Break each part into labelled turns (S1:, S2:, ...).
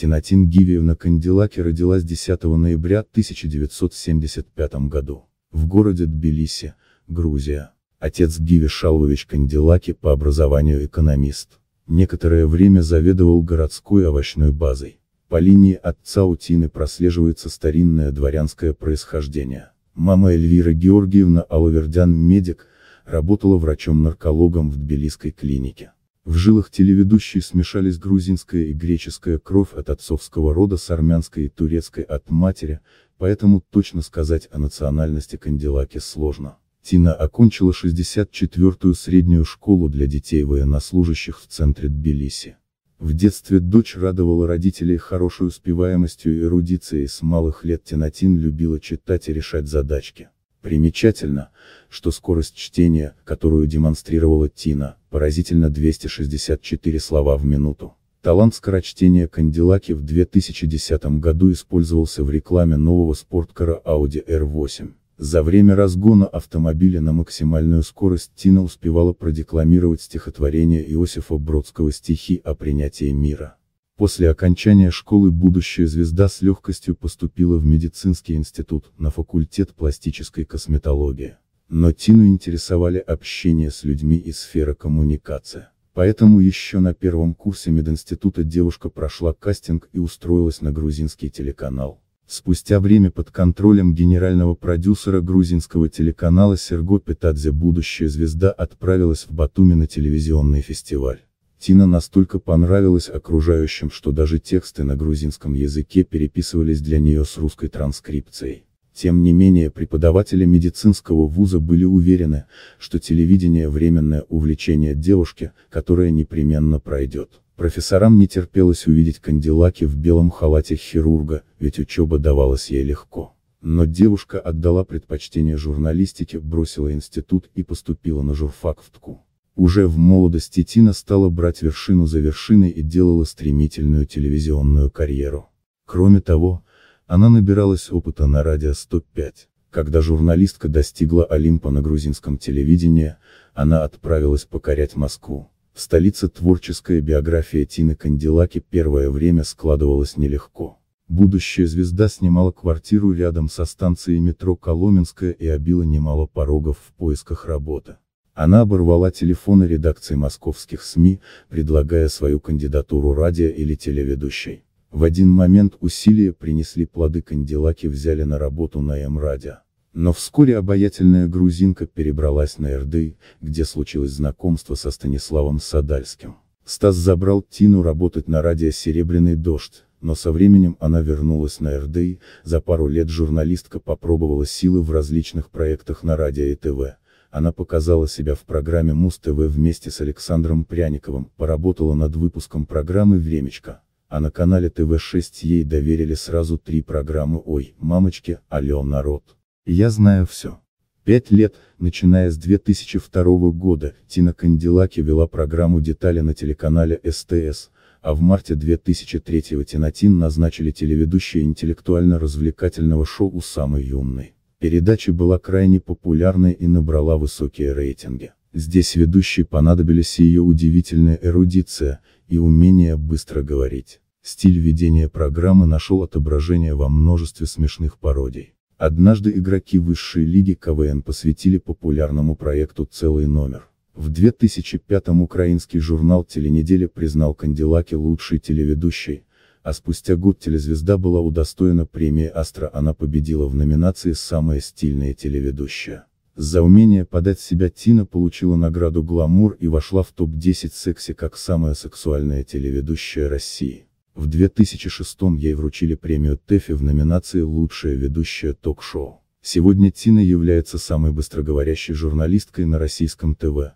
S1: Тинатин Гивиевна Кандилаки родилась 10 ноября 1975 году, в городе Тбилиси, Грузия. Отец Гиви Шалович Кандилаки по образованию экономист. Некоторое время заведовал городской овощной базой. По линии отца Утины прослеживается старинное дворянское происхождение. Мама Эльвира Георгиевна Алавердян, медик, работала врачом-наркологом в Тбилисской клинике. В жилах телеведущей смешались грузинская и греческая кровь от отцовского рода с армянской и турецкой от матери, поэтому точно сказать о национальности Кандилаки сложно. Тина окончила 64-ю среднюю школу для детей военнослужащих в центре Тбилиси. В детстве дочь радовала родителей хорошей успеваемостью и эрудицией с малых лет Тинатин любила читать и решать задачки. Примечательно, что скорость чтения, которую демонстрировала Тина, поразительно 264 слова в минуту. Талант скорочтения Кандилаки в 2010 году использовался в рекламе нового спорткара Audi R8. За время разгона автомобиля на максимальную скорость Тина успевала продекламировать стихотворение Иосифа Бродского «Стихи о принятии мира». После окончания школы будущая звезда с легкостью поступила в медицинский институт, на факультет пластической косметологии. Но Тину интересовали общение с людьми и сфера коммуникации. Поэтому еще на первом курсе мединститута девушка прошла кастинг и устроилась на грузинский телеканал. Спустя время под контролем генерального продюсера грузинского телеканала Серго Петадзе будущая звезда отправилась в Батуми на телевизионный фестиваль. Тина настолько понравилась окружающим, что даже тексты на грузинском языке переписывались для нее с русской транскрипцией. Тем не менее преподаватели медицинского вуза были уверены, что телевидение – временное увлечение девушки, которое непременно пройдет. Профессорам не терпелось увидеть кандилаки в белом халате хирурга, ведь учеба давалась ей легко. Но девушка отдала предпочтение журналистике, бросила институт и поступила на журфак в ТКУ. Уже в молодости Тина стала брать вершину за вершиной и делала стремительную телевизионную карьеру. Кроме того, она набиралась опыта на радио 105. Когда журналистка достигла Олимпа на грузинском телевидении, она отправилась покорять Москву. В столице творческая биография Тины Кандилаки первое время складывалась нелегко. Будущая звезда снимала квартиру рядом со станцией метро Коломенская и обила немало порогов в поисках работы. Она оборвала телефоны редакции московских СМИ, предлагая свою кандидатуру радио или телеведущей. В один момент усилия принесли плоды Кандилаки взяли на работу на М-радио. Но вскоре обаятельная грузинка перебралась на Эрды, где случилось знакомство со Станиславом Садальским. Стас забрал Тину работать на радио «Серебряный дождь», но со временем она вернулась на РДИ, за пару лет журналистка попробовала силы в различных проектах на радио и ТВ, она показала себя в программе Муз-ТВ вместе с Александром Пряниковым, поработала над выпуском программы «Времечко», а на канале ТВ-6 ей доверили сразу три программы «Ой, мамочки», «Алло, народ». Я знаю все. Пять лет, начиная с 2002 года, Тина Канделаки вела программу «Детали» на телеканале СТС, а в марте 2003 Тинатин назначили телеведущей интеллектуально-развлекательного шоу «Самый умный». Передача была крайне популярной и набрала высокие рейтинги. Здесь ведущей понадобились ее удивительная эрудиция и умение быстро говорить. Стиль ведения программы нашел отображение во множестве смешных пародий. Однажды игроки высшей лиги КВН посвятили популярному проекту целый номер. В 2005 украинский журнал «Теленеделя» признал Кандилаки лучшей телеведущей, а спустя год телезвезда была удостоена премии «Астра», она победила в номинации «Самая стильная телеведущая». За умение подать себя Тина получила награду «Гламур» и вошла в топ-10 секси как самая сексуальная телеведущая России. В 2006 ей вручили премию ТЭФИ в номинации «Лучшая ведущая ток-шоу». Сегодня Тина является самой быстроговорящей журналисткой на российском ТВ,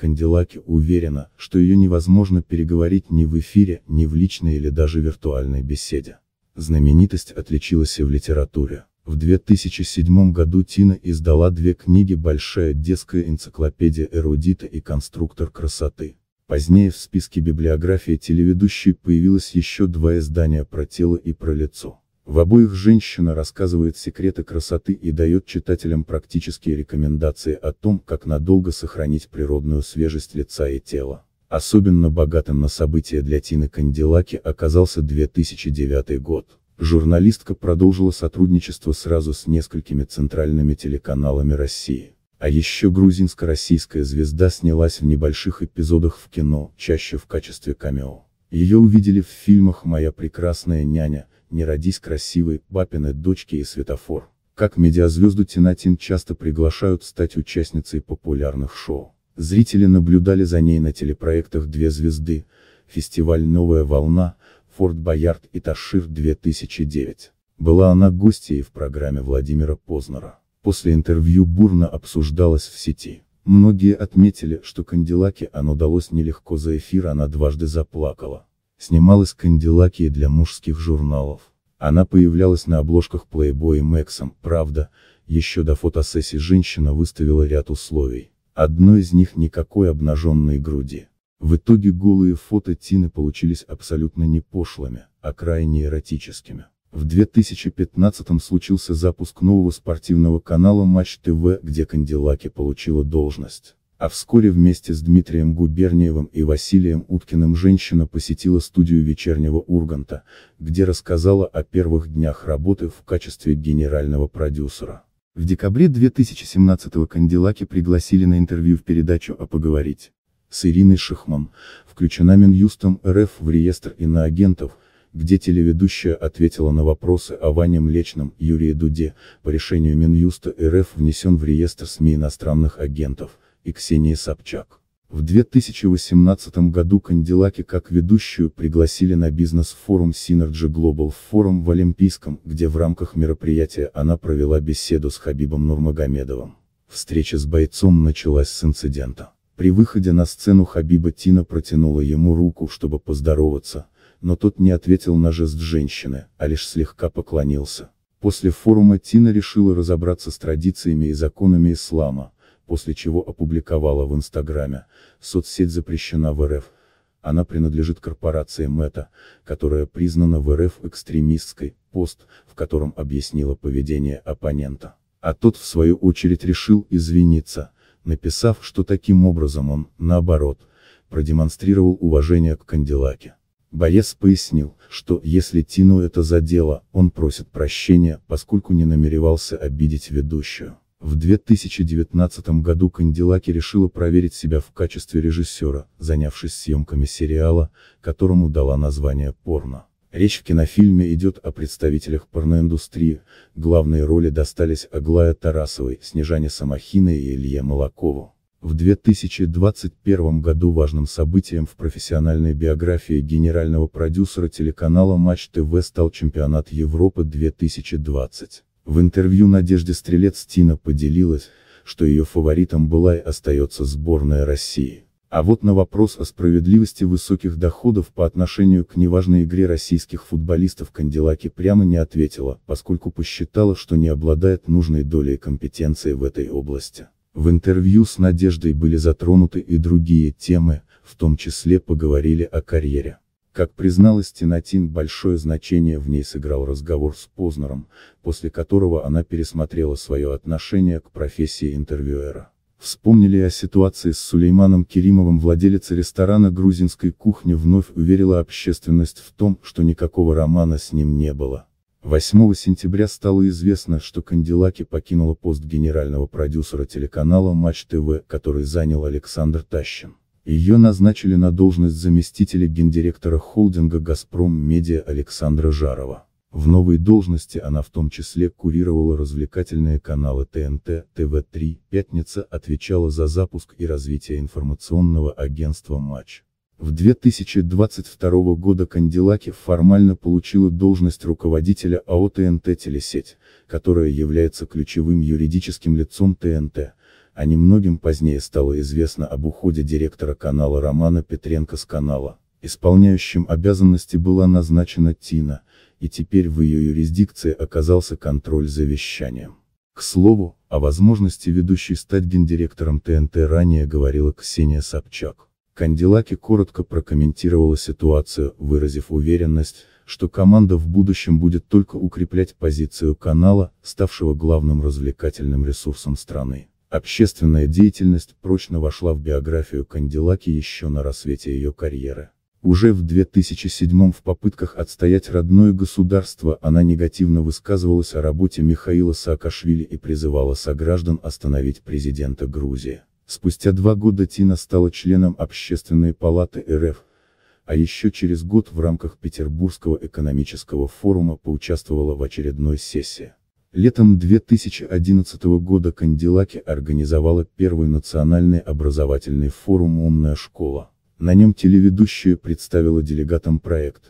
S1: Кандилаки уверена, что ее невозможно переговорить ни в эфире, ни в личной или даже виртуальной беседе. Знаменитость отличилась и в литературе. В 2007 году Тина издала две книги «Большая детская энциклопедия эрудита» и «Конструктор красоты». Позднее в списке библиографии телеведущей появилось еще два издания про тело и про лицо. В обоих женщина рассказывает секреты красоты и дает читателям практические рекомендации о том, как надолго сохранить природную свежесть лица и тела. Особенно богатым на события для Тины Канделаки оказался 2009 год. Журналистка продолжила сотрудничество сразу с несколькими центральными телеканалами России. А еще грузинско-российская звезда снялась в небольших эпизодах в кино, чаще в качестве камео. Ее увидели в фильмах «Моя прекрасная няня», «Не родись красивой», «Папины дочки» и «Светофор». Как медиазвезду Тинатин часто приглашают стать участницей популярных шоу. Зрители наблюдали за ней на телепроектах «Две звезды», фестиваль «Новая волна», «Форт Боярд» и «Ташир-2009». Была она гостьей в программе Владимира Познера. После интервью бурно обсуждалась в сети. Многие отметили, что Канделаке оно далось нелегко за эфир, она дважды заплакала снималась канделаки для мужских журналов. Она появлялась на обложках Playboy и Maxim, правда, еще до фотосессии женщина выставила ряд условий. Одно из них никакой обнаженной груди. В итоге голые фото Тины получились абсолютно не пошлыми, а крайне эротическими. В 2015-м случился запуск нового спортивного канала Матч ТВ, где Канделаки получила должность а вскоре вместе с Дмитрием Губерниевым и Василием Уткиным женщина посетила студию вечернего Урганта, где рассказала о первых днях работы в качестве генерального продюсера. В декабре 2017-го Кандилаки пригласили на интервью в передачу «А поговорить» с Ириной Шихман, включена Минюстом РФ в реестр иноагентов, где телеведущая ответила на вопросы о Ване Млечном, Юрии Дуде, по решению Минюста РФ внесен в реестр СМИ иностранных агентов, и Ксении Собчак. В 2018 году Канделаки как ведущую пригласили на бизнес-форум Synergy Global Forum в Олимпийском, где в рамках мероприятия она провела беседу с Хабибом Нурмагомедовым. Встреча с бойцом началась с инцидента. При выходе на сцену Хабиба Тина протянула ему руку, чтобы поздороваться, но тот не ответил на жест женщины, а лишь слегка поклонился. После форума Тина решила разобраться с традициями и законами ислама, после чего опубликовала в Инстаграме, соцсеть запрещена в РФ. Она принадлежит корпорации МЭТА, которая признана в РФ экстремистской, пост, в котором объяснила поведение оппонента. А тот в свою очередь решил извиниться, написав, что таким образом он, наоборот, продемонстрировал уважение к Канделаке. Боец пояснил, что, если Тину это задело, он просит прощения, поскольку не намеревался обидеть ведущую. В 2019 году Канделаки решила проверить себя в качестве режиссера, занявшись съемками сериала, которому дала название «Порно». Речь в кинофильме идет о представителях порноиндустрии, главные роли достались Аглая Тарасовой, Снежане Самохиной и Илье Молокову. В 2021 году важным событием в профессиональной биографии генерального продюсера телеканала Матч ТВ стал чемпионат Европы 2020. В интервью Надежде Стрелец Тина поделилась, что ее фаворитом была и остается сборная России. А вот на вопрос о справедливости высоких доходов по отношению к неважной игре российских футболистов Канделаки прямо не ответила, поскольку посчитала, что не обладает нужной долей компетенции в этой области. В интервью с Надеждой были затронуты и другие темы, в том числе поговорили о карьере. Как призналась Тинатин, большое значение в ней сыграл разговор с Познером, после которого она пересмотрела свое отношение к профессии интервьюера. Вспомнили о ситуации с Сулейманом Керимовым владелица ресторана грузинской кухни вновь уверила общественность в том, что никакого романа с ним не было. 8 сентября стало известно, что Кандилаки покинула пост генерального продюсера телеканала Матч ТВ, который занял Александр Тащин. Ее назначили на должность заместителя гендиректора холдинга «Газпром Медиа» Александра Жарова. В новой должности она в том числе курировала развлекательные каналы ТНТ, ТВ-3, «Пятница» отвечала за запуск и развитие информационного агентства «Матч». В 2022 года Кандилаки формально получила должность руководителя АО ТНТ «Телесеть», которая является ключевым юридическим лицом ТНТ, а немногим позднее стало известно об уходе директора канала Романа Петренко с канала. Исполняющим обязанности была назначена Тина, и теперь в ее юрисдикции оказался контроль за вещанием. К слову, о возможности ведущей стать гендиректором ТНТ ранее говорила Ксения Собчак. Кандилаки коротко прокомментировала ситуацию, выразив уверенность, что команда в будущем будет только укреплять позицию канала, ставшего главным развлекательным ресурсом страны. Общественная деятельность прочно вошла в биографию Кандилаки еще на рассвете ее карьеры. Уже в 2007 в попытках отстоять родное государство она негативно высказывалась о работе Михаила Саакашвили и призывала сограждан остановить президента Грузии. Спустя два года Тина стала членом Общественной палаты РФ, а еще через год в рамках Петербургского экономического форума поучаствовала в очередной сессии. Летом 2011 года Кандилаки организовала первый национальный образовательный форум «Умная школа». На нем телеведущая представила делегатам проект,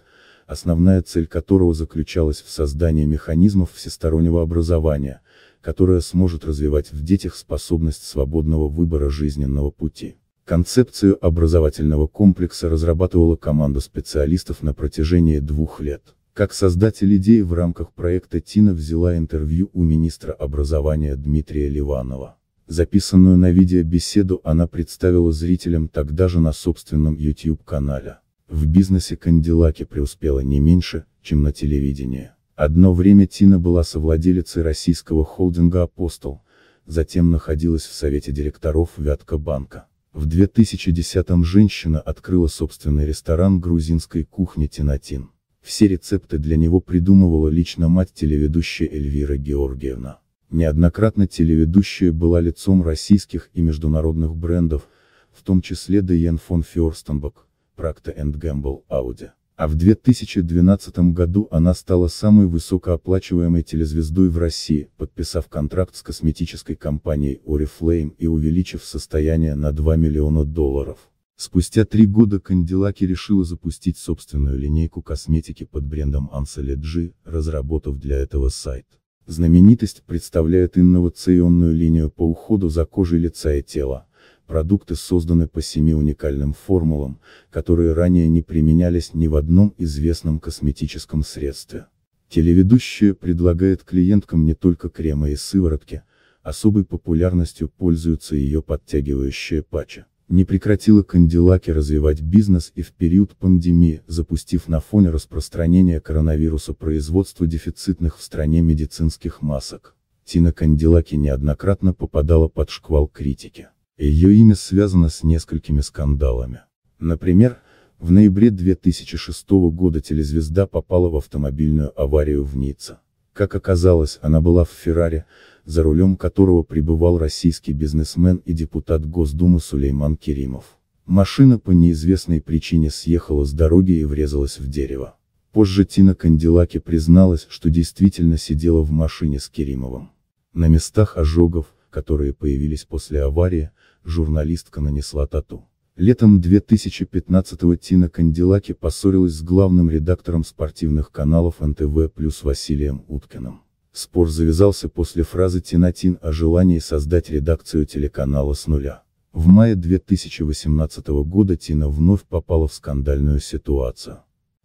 S1: основная цель которого заключалась в создании механизмов всестороннего образования, которое сможет развивать в детях способность свободного выбора жизненного пути. Концепцию образовательного комплекса разрабатывала команда специалистов на протяжении двух лет. Как создатель идеи в рамках проекта Тина взяла интервью у министра образования Дмитрия Ливанова. Записанную на видео беседу она представила зрителям тогда же на собственном YouTube-канале. В бизнесе Кандилаки преуспела не меньше, чем на телевидении. Одно время Тина была совладелицей российского холдинга «Апостол», затем находилась в совете директоров Вятка банка. В 2010-м женщина открыла собственный ресторан грузинской кухни «Тинатин». Все рецепты для него придумывала лично мать телеведущая Эльвира Георгиевна. Неоднократно телеведущая была лицом российских и международных брендов, в том числе Дейен фон Фёрстенбок, Практа энд Гэмбл, Audi. А в 2012 году она стала самой высокооплачиваемой телезвездой в России, подписав контракт с косметической компанией Oriflame и увеличив состояние на 2 миллиона долларов. Спустя три года Кандилаки решила запустить собственную линейку косметики под брендом Ansele G, разработав для этого сайт. Знаменитость представляет инновационную линию по уходу за кожей лица и тела. Продукты созданы по семи уникальным формулам, которые ранее не применялись ни в одном известном косметическом средстве. Телеведущая предлагает клиенткам не только кремы и сыворотки, особой популярностью пользуются ее подтягивающие патчи не прекратила Кандилаки развивать бизнес и в период пандемии, запустив на фоне распространения коронавируса производство дефицитных в стране медицинских масок. Тина Кандилаки неоднократно попадала под шквал критики. Ее имя связано с несколькими скандалами. Например, в ноябре 2006 года телезвезда попала в автомобильную аварию в Ницце. Как оказалось, она была в Феррари, за рулем которого пребывал российский бизнесмен и депутат Госдумы Сулейман Керимов. Машина по неизвестной причине съехала с дороги и врезалась в дерево. Позже Тина Кандилаки призналась, что действительно сидела в машине с Керимовым. На местах ожогов, которые появились после аварии, журналистка нанесла тату. Летом 2015-го Тина Кандилаки поссорилась с главным редактором спортивных каналов НТВ плюс Василием Уткиным. Спор завязался после фразы Тинатин о желании создать редакцию телеканала с нуля. В мае 2018 года Тина вновь попала в скандальную ситуацию.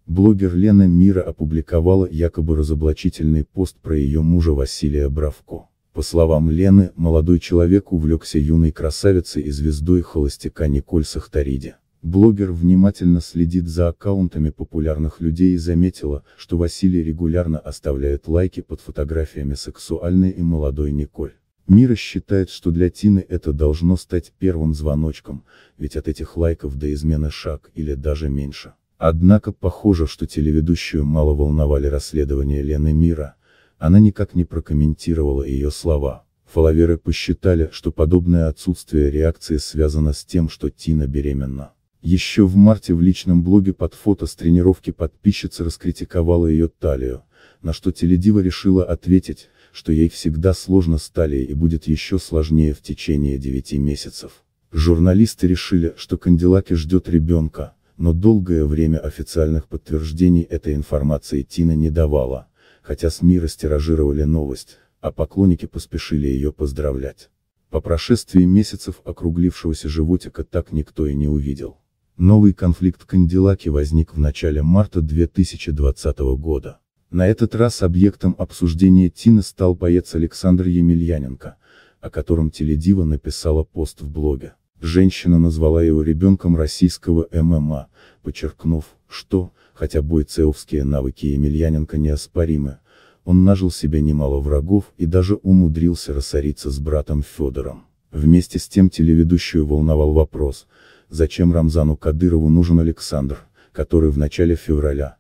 S1: Блогер Лена Мира опубликовала якобы разоблачительный пост про ее мужа Василия Бравко. По словам Лены, молодой человек увлекся юной красавицей и звездой холостяка Николь Сахтариди. Блогер внимательно следит за аккаунтами популярных людей и заметила, что Василий регулярно оставляет лайки под фотографиями сексуальной и молодой Николь. Мира считает, что для Тины это должно стать первым звоночком, ведь от этих лайков до измены шаг или даже меньше. Однако похоже, что телеведущую мало волновали расследования Лены Мира, она никак не прокомментировала ее слова. Фоловеры посчитали, что подобное отсутствие реакции связано с тем, что Тина беременна. Еще в марте в личном блоге под фото с тренировки подписчица раскритиковала ее талию, на что Теледива решила ответить, что ей всегда сложно с талией и будет еще сложнее в течение 9 месяцев. Журналисты решили, что Канделаки ждет ребенка, но долгое время официальных подтверждений этой информации Тина не давала хотя СМИ растиражировали новость, а поклонники поспешили ее поздравлять. По прошествии месяцев округлившегося животика так никто и не увидел. Новый конфликт Кандилаки возник в начале марта 2020 года. На этот раз объектом обсуждения Тины стал боец Александр Емельяненко, о котором Теледива написала пост в блоге. Женщина назвала его ребенком российского ММА, подчеркнув, что, хотя бойцеовские навыки Емельяненко неоспоримы, он нажил себе немало врагов и даже умудрился рассориться с братом Федором. Вместе с тем телеведущую волновал вопрос, зачем Рамзану Кадырову нужен Александр, который в начале февраля,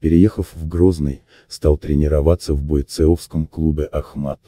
S1: переехав в Грозный, стал тренироваться в бойцеовском клубе «Ахмат».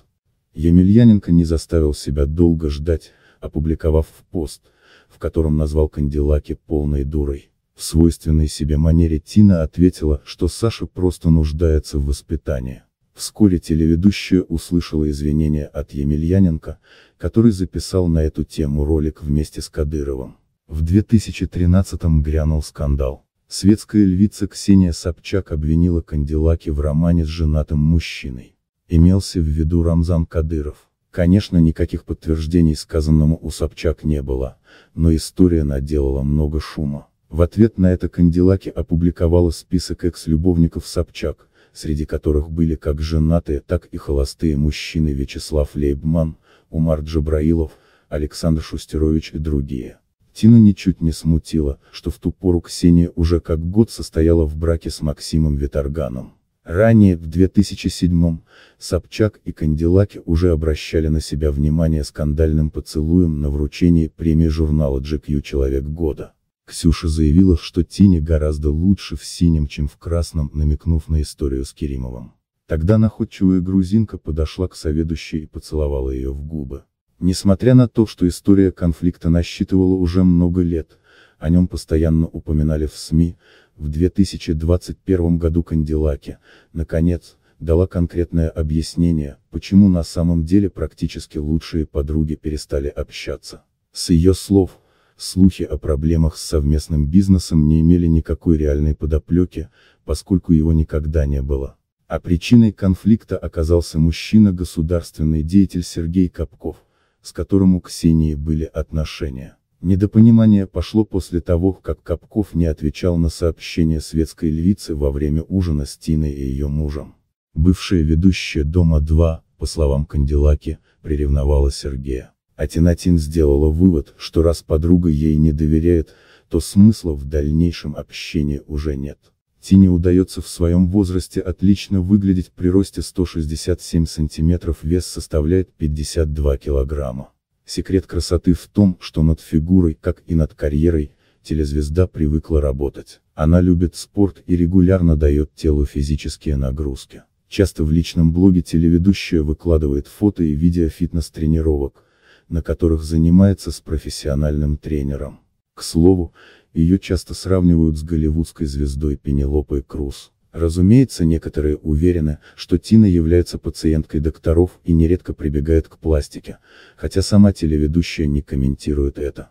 S1: Емельяненко не заставил себя долго ждать, опубликовав в пост, в котором назвал Кандилаки полной дурой. В свойственной себе манере Тина ответила, что Саша просто нуждается в воспитании. Вскоре телеведущая услышала извинения от Емельяненко, который записал на эту тему ролик вместе с Кадыровым. В 2013-м грянул скандал. Светская львица Ксения Собчак обвинила Кандилаки в романе с женатым мужчиной. Имелся в виду Рамзан Кадыров. Конечно, никаких подтверждений сказанному у Собчак не было, но история наделала много шума. В ответ на это Канделаки опубликовала список экс-любовников Собчак, среди которых были как женатые, так и холостые мужчины Вячеслав Лейбман, Умар Джабраилов, Александр Шустерович и другие. Тина ничуть не смутила, что в ту пору Ксения уже как год состояла в браке с Максимом Виторганом. Ранее, в 2007-м, Собчак и Канделаки уже обращали на себя внимание скандальным поцелуем на вручении премии журнала GQ «Человек года». Ксюша заявила, что Тини гораздо лучше в синем, чем в красном, намекнув на историю с Керимовым. Тогда находчивая грузинка подошла к соведущей и поцеловала ее в губы. Несмотря на то, что история конфликта насчитывала уже много лет, о нем постоянно упоминали в СМИ, в 2021 году Канделаки, наконец, дала конкретное объяснение, почему на самом деле практически лучшие подруги перестали общаться. С ее слов, слухи о проблемах с совместным бизнесом не имели никакой реальной подоплеки, поскольку его никогда не было. А причиной конфликта оказался мужчина-государственный деятель Сергей Капков, с которым у Ксении были отношения. Недопонимание пошло после того, как Капков не отвечал на сообщение светской львицы во время ужина с Тиной и ее мужем. Бывшая ведущая «Дома-2», по словам Кандилаки, приревновала Сергея. А Тинатин сделала вывод, что раз подруга ей не доверяет, то смысла в дальнейшем общении уже нет. Тине удается в своем возрасте отлично выглядеть при росте 167 см вес составляет 52 килограмма. Секрет красоты в том, что над фигурой, как и над карьерой, телезвезда привыкла работать. Она любит спорт и регулярно дает телу физические нагрузки. Часто в личном блоге телеведущая выкладывает фото и видео фитнес-тренировок, на которых занимается с профессиональным тренером. К слову, ее часто сравнивают с голливудской звездой Пенелопой Круз. Разумеется, некоторые уверены, что Тина является пациенткой докторов и нередко прибегает к пластике, хотя сама телеведущая не комментирует это.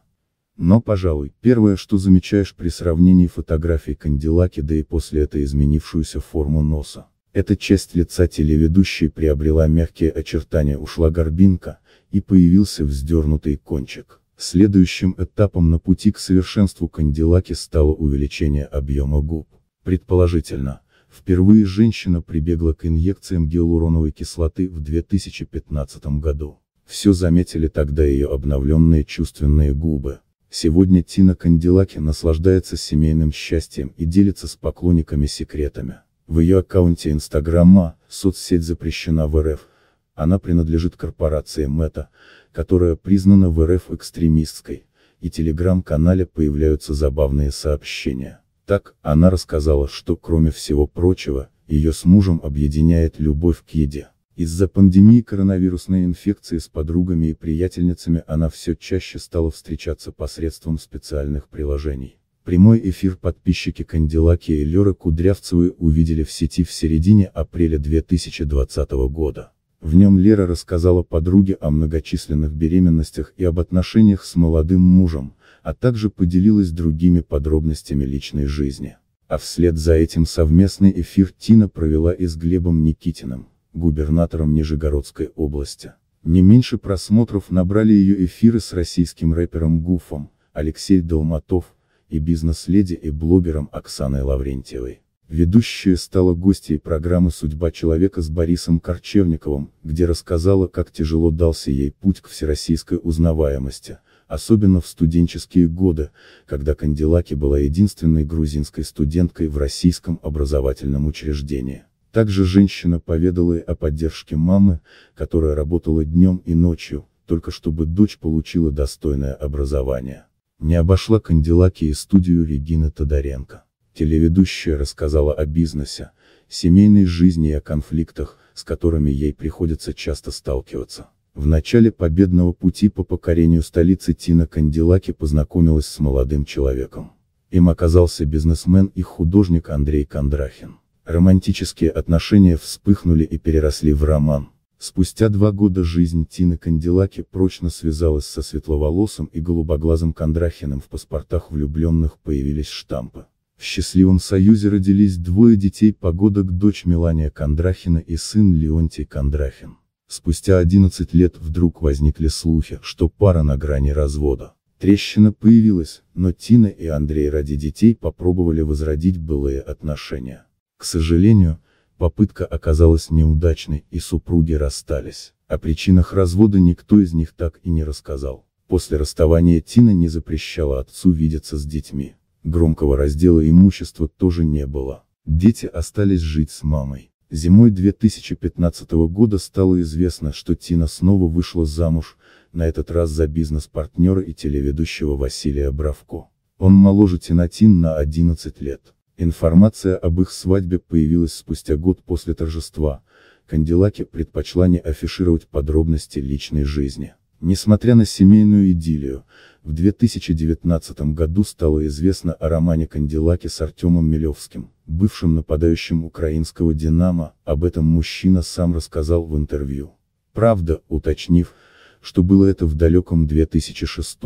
S1: Но, пожалуй, первое, что замечаешь при сравнении фотографий Кандилаки да и после этой изменившуюся форму носа. Эта часть лица телеведущей приобрела мягкие очертания, ушла горбинка, и появился вздернутый кончик. Следующим этапом на пути к совершенству Кандилаки стало увеличение объема губ. Предположительно, Впервые женщина прибегла к инъекциям гиалуроновой кислоты в 2015 году. Все заметили тогда ее обновленные чувственные губы. Сегодня Тина Кандилаки наслаждается семейным счастьем и делится с поклонниками секретами. В ее аккаунте Инстаграма, соцсеть запрещена в РФ, она принадлежит корпорации Мета, которая признана в РФ экстремистской, и телеграм-канале появляются забавные сообщения. Так, она рассказала, что кроме всего прочего, ее с мужем объединяет любовь к еде. Из-за пандемии коронавирусной инфекции с подругами и приятельницами она все чаще стала встречаться посредством специальных приложений. Прямой эфир подписчики Кандилаки и Леры Кудрявцевы увидели в сети в середине апреля 2020 года. В нем Лера рассказала подруге о многочисленных беременностях и об отношениях с молодым мужем, а также поделилась другими подробностями личной жизни. А вслед за этим совместный эфир Тина провела и с Глебом Никитиным, губернатором Нижегородской области. Не меньше просмотров набрали ее эфиры с российским рэпером Гуфом, Алексей Долматов, и бизнес-леди и блогером Оксаной Лаврентьевой. Ведущая стала гостьей программы «Судьба человека» с Борисом Корчевниковым, где рассказала, как тяжело дался ей путь к всероссийской узнаваемости, особенно в студенческие годы, когда Кандилаки была единственной грузинской студенткой в российском образовательном учреждении. Также женщина поведала и о поддержке мамы, которая работала днем и ночью, только чтобы дочь получила достойное образование. Не обошла Кандилаки и студию Регины Тодоренко. Телеведущая рассказала о бизнесе, семейной жизни и о конфликтах, с которыми ей приходится часто сталкиваться. В начале победного пути по покорению столицы Тина Кандилаки познакомилась с молодым человеком. Им оказался бизнесмен и художник Андрей Кондрахин. Романтические отношения вспыхнули и переросли в роман. Спустя два года жизнь Тины Кандилаки прочно связалась со светловолосым и голубоглазым Кондрахиным в паспортах влюбленных появились штампы. В счастливом союзе родились двое детей погодок дочь Милания Кондрахина и сын Леонтий Кондрахин. Спустя 11 лет вдруг возникли слухи, что пара на грани развода. Трещина появилась, но Тина и Андрей ради детей попробовали возродить былые отношения. К сожалению, попытка оказалась неудачной и супруги расстались. О причинах развода никто из них так и не рассказал. После расставания Тина не запрещала отцу видеться с детьми. Громкого раздела имущества тоже не было. Дети остались жить с мамой. Зимой 2015 года стало известно, что Тина снова вышла замуж, на этот раз за бизнес-партнера и телеведущего Василия Бравко. Он моложе Тинатин на 11 лет. Информация об их свадьбе появилась спустя год после торжества, Кандилаки предпочла не афишировать подробности личной жизни. Несмотря на семейную идиллию, в 2019 году стало известно о романе Кандилаки с Артемом Милевским, бывшим нападающим украинского «Динамо», об этом мужчина сам рассказал в интервью. Правда, уточнив, что было это в далеком 2006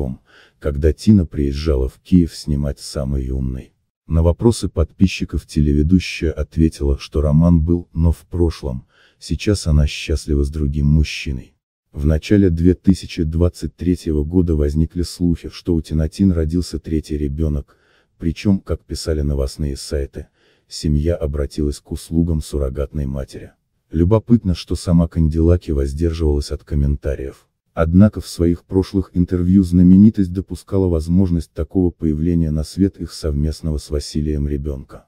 S1: когда Тина приезжала в Киев снимать «Самый умный». На вопросы подписчиков телеведущая ответила, что роман был, но в прошлом, сейчас она счастлива с другим мужчиной. В начале 2023 года возникли слухи, что у Тинатин родился третий ребенок, причем, как писали новостные сайты, семья обратилась к услугам суррогатной матери. Любопытно, что сама Канделаки воздерживалась от комментариев. Однако в своих прошлых интервью знаменитость допускала возможность такого появления на свет их совместного с Василием ребенка.